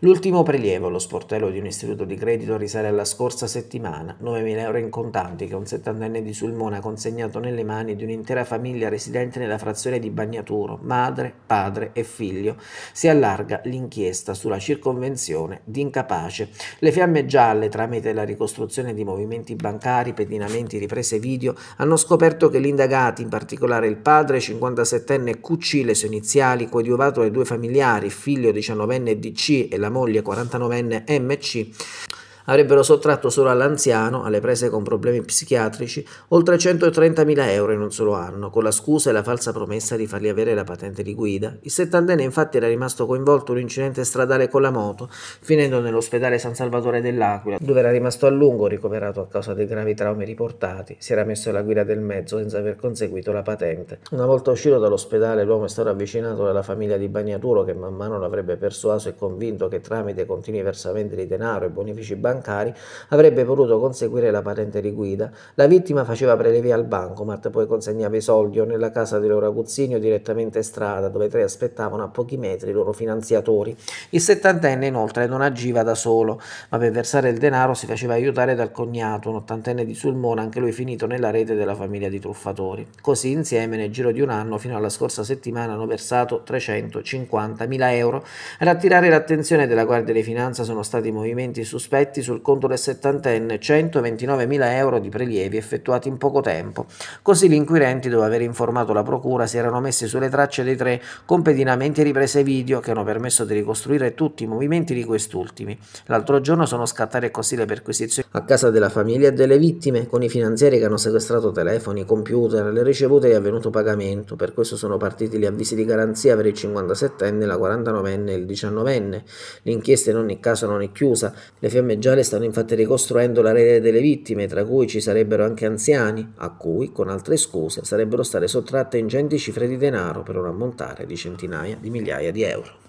L'ultimo prelievo allo sportello di un istituto di credito risale alla scorsa settimana, 9.000 euro in contanti che un settantenne di Sulmona ha consegnato nelle mani di un'intera famiglia residente nella frazione di Bagnaturo, madre, padre e figlio. Si allarga l'inchiesta sulla circonvenzione di incapace. Le fiamme gialle, tramite la ricostruzione di movimenti bancari, pedinamenti, riprese video, hanno scoperto che gli indagati, in particolare il padre, 57enne QC, le sue iniziali, coadiuvato dai due familiari, figlio 19enne DC e la della moglie 49enne MC avrebbero sottratto solo all'anziano, alle prese con problemi psichiatrici, oltre 130.000 euro in un solo anno, con la scusa e la falsa promessa di fargli avere la patente di guida. Il settantenne infatti era rimasto coinvolto in un incidente stradale con la moto, finendo nell'ospedale San Salvatore dell'Aquila, dove era rimasto a lungo ricoverato a causa dei gravi traumi riportati. Si era messo alla guida del mezzo senza aver conseguito la patente. Una volta uscito dall'ospedale, l'uomo è stato avvicinato dalla famiglia di Bagnaturo che man mano l'avrebbe persuaso e convinto che tramite continui versamenti di denaro e bonifici bancari Brancari, avrebbe potuto conseguire la patente di guida. La vittima faceva prelevie al bancomat, poi consegnava i soldi o nella casa di dell'Oraguzzini o direttamente in strada, dove tre aspettavano a pochi metri i loro finanziatori. Il settantenne inoltre non agiva da solo, ma per versare il denaro si faceva aiutare dal cognato, un ottantenne di Sulmona, anche lui finito nella rete della famiglia di truffatori. Così insieme nel giro di un anno fino alla scorsa settimana hanno versato 350.000 euro. Ad attirare l'attenzione della Guardia di Finanza sono stati movimenti sospetti sul conto del settantenne 129.000 euro di prelievi effettuati in poco tempo. Così gli inquirenti, dopo aver informato la procura, si erano messi sulle tracce dei tre con pedinamenti e riprese video che hanno permesso di ricostruire tutti i movimenti di quest'ultimi. L'altro giorno sono scattate così le perquisizioni a casa della famiglia e delle vittime con i finanzieri che hanno sequestrato telefoni, computer, le ricevute e avvenuto pagamento. Per questo sono partiti gli avvisi di garanzia per il 57enne, la 49enne e il 19enne. L'inchiesta in ogni caso non è chiusa. Le fiamme già tribunale stanno infatti ricostruendo l'area delle vittime, tra cui ci sarebbero anche anziani, a cui, con altre scuse, sarebbero state sottratte ingenti cifre di denaro per un ammontare di centinaia di migliaia di euro.